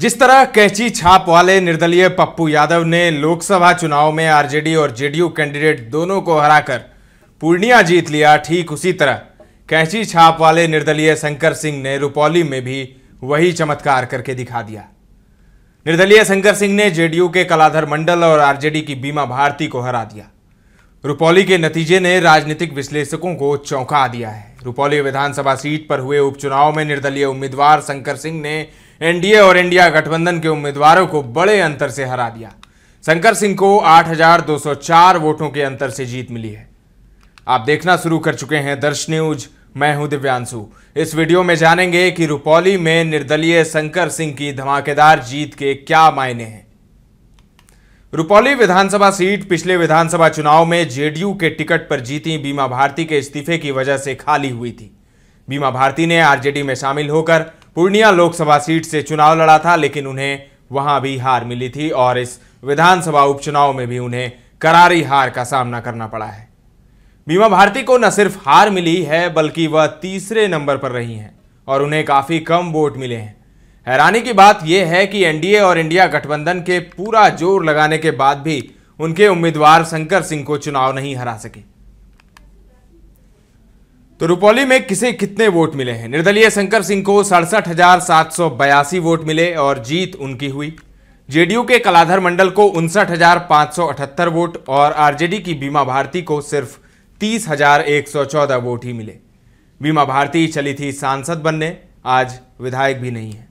जिस तरह कैची छाप वाले निर्दलीय पप्पू यादव ने लोकसभा चुनाव में आरजेडी और जेडीयू कैंडिडेट दोनों को हराकर पूर्णिया जीत लिया ठीक उसी तरह कैची छाप वाले निर्दलीय शंकर सिंह ने रुपौली में भी वही चमत्कार करके दिखा दिया निर्दलीय शंकर सिंह ने जेडीयू के कलाधर मंडल और आरजेडी की बीमा भारती को हरा दिया रुपौली के नतीजे ने राजनीतिक विश्लेषकों को चौंका दिया है रुपौली विधानसभा सीट पर हुए उपचुनाव में निर्दलीय उम्मीदवार शंकर सिंह ने एनडीए और इंडिया गठबंधन के उम्मीदवारों को बड़े अंतर से हरा दिया शंकर सिंह को 8,204 वोटों के अंतर से जीत मिली है आप देखना शुरू कर चुके हैं दर्श न्यूज मैं हूं दिव्यांशु इस वीडियो में जानेंगे कि रुपौली में निर्दलीय शंकर सिंह की धमाकेदार जीत के क्या मायने हैं रुपौली विधानसभा सीट पिछले विधानसभा चुनाव में जेडीयू के टिकट पर जीती बीमा भारती के इस्तीफे की वजह से खाली हुई थी बीमा भारती ने आरजेडी में शामिल होकर पूर्णिया लोकसभा सीट से चुनाव लड़ा था लेकिन उन्हें वहां भी हार मिली थी और इस विधानसभा उपचुनाव में भी उन्हें करारी हार का सामना करना पड़ा है बीमा भारती को न सिर्फ हार मिली है बल्कि वह तीसरे नंबर पर रही हैं और उन्हें काफ़ी कम वोट मिले हैं हैरानी की बात यह है कि एनडीए और इंडिया गठबंधन के पूरा जोर लगाने के बाद भी उनके उम्मीदवार शंकर सिंह को चुनाव नहीं हरा सके तो रुपौली में किसे कितने वोट मिले हैं निर्दलीय शंकर सिंह को सड़सठ हजार सात सौ बयासी वोट मिले और जीत उनकी हुई जेडीयू के कलाधर मंडल को उनसठ हजार सौ अठहत्तर वोट और आरजेडी की बीमा भारती को सिर्फ तीस हजार एक सौ चौदह वोट ही मिले बीमा भारती चली थी सांसद बनने आज विधायक भी नहीं है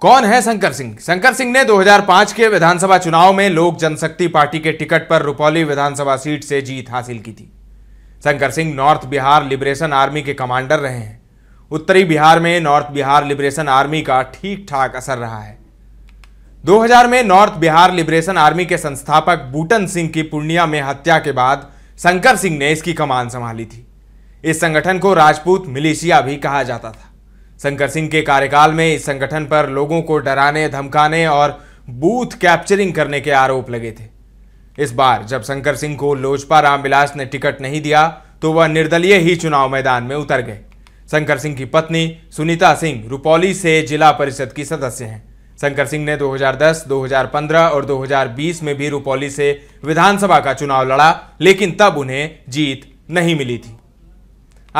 कौन है शंकर सिंह शंकर सिंह ने 2005 के विधानसभा चुनाव में लोक जनशक्ति पार्टी के टिकट पर रुपौली विधानसभा सीट से जीत हासिल की थी Shankar Singh north Bihar liberation army के कमांडर रहे हैं उत्तरी बिहार में नॉर्थ बिहार लिबरेशन आर्मी का ठीक ठाक असर रहा है 2000 में नॉर्थ बिहार लिबरेशन आर्मी के संस्थापक बूटन सिंह की पूर्णिया में हत्या के बाद शंकर सिंह ने इसकी कमान संभाली थी इस संगठन को राजपूत मिलिशिया भी कहा जाता था शंकर सिंह के कार्यकाल में इस संगठन पर लोगों को डराने धमकाने और बूथ कैप्चरिंग करने के आरोप लगे थे इस बार जब शंकर सिंह को लोजपा रामविलास ने टिकट नहीं दिया तो वह निर्दलीय ही चुनाव मैदान में उतर गए शंकर सिंह की पत्नी सुनीता सिंह रुपौली से जिला परिषद की सदस्य हैं शंकर सिंह ने 2010, 2015 और 2020 में भी रुपौली से विधानसभा का चुनाव लड़ा लेकिन तब उन्हें जीत नहीं मिली थी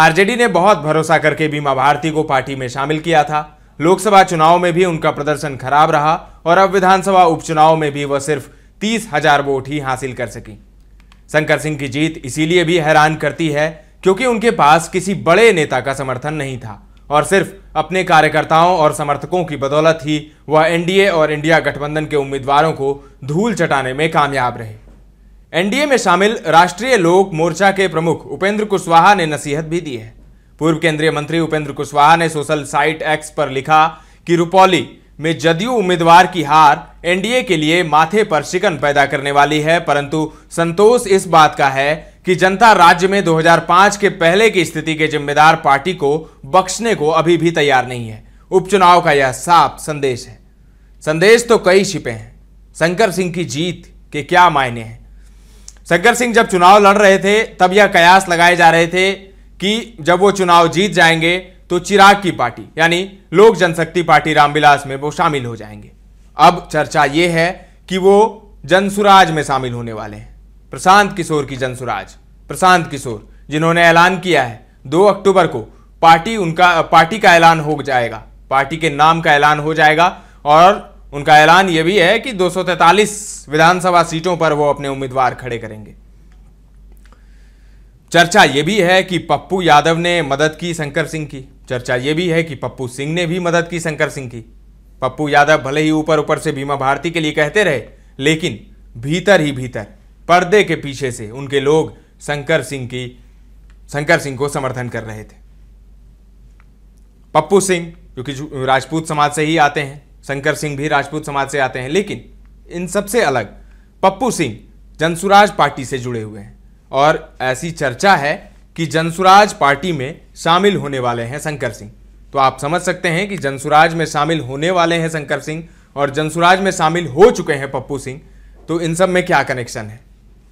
आरजेडी ने बहुत भरोसा करके बीमा भारती को पार्टी में शामिल किया था लोकसभा चुनाव में भी उनका प्रदर्शन खराब रहा और अब विधानसभा उपचुनाव में भी वह सिर्फ तीस हजार वोट ही हासिल कर सकी शंकर सिंह की जीत इसीलिए भी हैरान करती है क्योंकि उनके पास किसी बड़े नेता का समर्थन नहीं था और सिर्फ अपने कार्यकर्ताओं और समर्थकों की बदौलत ही वह एनडीए और इंडिया गठबंधन के उम्मीदवारों को धूल चटाने में कामयाब रहे एनडीए में शामिल राष्ट्रीय लोक मोर्चा के प्रमुख उपेंद्र कुशवाहा ने नसीहत भी दी है पूर्व केंद्रीय मंत्री उपेंद्र कुशवाहा ने सोशल साइट एक्स पर लिखा कि रुपौली में जदयू उम्मीदवार की हार एनडीए के लिए माथे पर शिकन पैदा करने वाली है परंतु संतोष इस बात का है कि जनता राज्य में 2005 के पहले की स्थिति के जिम्मेदार पार्टी को बख्शने को अभी भी तैयार नहीं है उपचुनाव का यह साफ संदेश है संदेश तो कई छिपे हैं शंकर सिंह की जीत के क्या मायने हैं शंकर सिंह जब चुनाव लड़ रहे थे तब यह कयास लगाए जा रहे थे कि जब वो चुनाव जीत जाएंगे तो चिराग की पार्टी यानी लोक जनशक्ति पार्टी रामविलास में वो शामिल हो जाएंगे अब चर्चा ये है कि वो जनसुराज में शामिल होने वाले हैं प्रशांत किशोर की जनसुराज प्रशांत किशोर जिन्होंने ऐलान किया है दो अक्टूबर को पार्टी उनका पार्टी का ऐलान हो जाएगा पार्टी के नाम का ऐलान हो जाएगा और उनका ऐलान यह भी है कि 243 विधानसभा सीटों पर वो अपने उम्मीदवार खड़े करेंगे चर्चा ये भी है कि पप्पू यादव ने मदद की शंकर सिंह की चर्चा ये भी है कि पप्पू सिंह ने भी मदद की शंकर सिंह की पप्पू यादव भले ही ऊपर ऊपर से बीमा भारती के लिए कहते रहे लेकिन भीतर ही भीतर पर्दे के पीछे से उनके लोग शंकर सिंह की शंकर सिंह को समर्थन कर रहे थे पप्पू सिंह क्योंकि राजपूत समाज से ही आते हैं शंकर सिंह भी राजपूत समाज से आते हैं लेकिन इन सबसे अलग पप्पू सिंह जनसुराज पार्टी से जुड़े हुए हैं और ऐसी चर्चा है कि जनसुराज पार्टी में शामिल होने वाले हैं शंकर सिंह तो आप समझ सकते हैं कि जनसुराज में शामिल होने वाले हैं शंकर सिंह और जनसुराज में शामिल हो चुके हैं पप्पू सिंह तो इन सब में क्या कनेक्शन है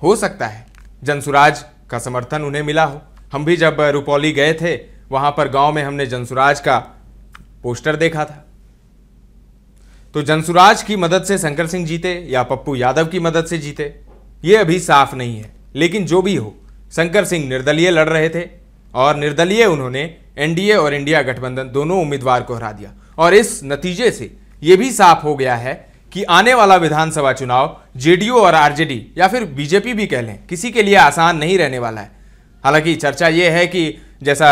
हो सकता है जनसुराज का समर्थन उन्हें मिला हो हम भी जब रुपौली गए थे वहां पर गांव में हमने जनसुराज का पोस्टर देखा था तो जनसुराज की मदद से शंकर सिंह जीते या पप्पू यादव की मदद से जीते ये अभी साफ नहीं है लेकिन जो भी हो शंकर सिंह निर्दलीय लड़ रहे थे और निर्दलीय उन्होंने एनडीए और इंडिया गठबंधन दोनों उम्मीदवार को हरा दिया और इस नतीजे से ये भी साफ हो गया है कि आने वाला विधानसभा चुनाव जेडीयू और आरजेडी या फिर बीजेपी भी कह लें किसी के लिए आसान नहीं रहने वाला है हालांकि चर्चा ये है कि जैसा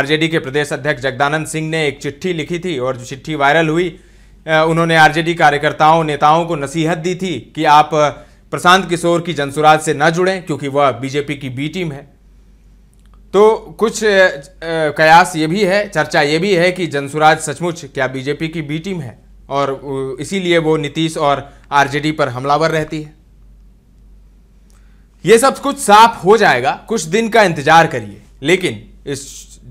आरजेडी के प्रदेश अध्यक्ष जगदानंद सिंह ने एक चिट्ठी लिखी थी और जो चिट्ठी वायरल हुई उन्होंने आरजेडी कार्यकर्ताओं नेताओं को नसीहत दी थी कि आप प्रशांत किशोर की जनसुराज से ना जुड़ें क्योंकि वह बीजेपी की बी टीम है तो कुछ कयास ये भी है चर्चा ये भी है कि जनसुराज सचमुच क्या बीजेपी की बी टीम है और इसीलिए वो नीतीश और आरजेडी पर हमलावर रहती है ये सब कुछ साफ हो जाएगा कुछ दिन का इंतजार करिए लेकिन इस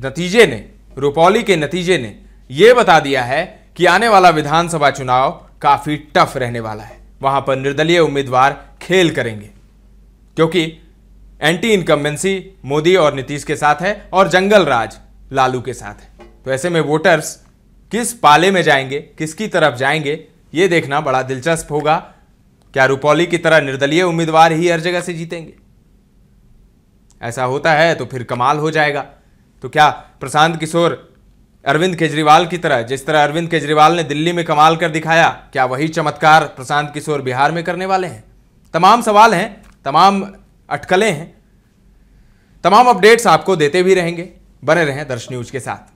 नतीजे ने रुपौली के नतीजे ने यह बता दिया है कि आने वाला विधानसभा चुनाव काफी टफ रहने वाला है वहां पर निर्दलीय उम्मीदवार खेल करेंगे क्योंकि एंटी इनकम्बेंसी मोदी और नीतीश के साथ है और जंगल राज लालू के साथ है तो ऐसे में वोटर्स किस पाले में जाएंगे किसकी तरफ जाएंगे ये देखना बड़ा दिलचस्प होगा क्या रुपौली की तरह निर्दलीय उम्मीदवार ही हर जगह से जीतेंगे ऐसा होता है तो फिर कमाल हो जाएगा तो क्या प्रशांत किशोर अरविंद केजरीवाल की तरह जिस तरह अरविंद केजरीवाल ने दिल्ली में कमाल कर दिखाया क्या वही चमत्कार प्रशांत किशोर बिहार में करने वाले हैं तमाम सवाल हैं तमाम अटकलें हैं तमाम अपडेट्स आपको देते भी रहेंगे बने रहें दर्श न्यूज के साथ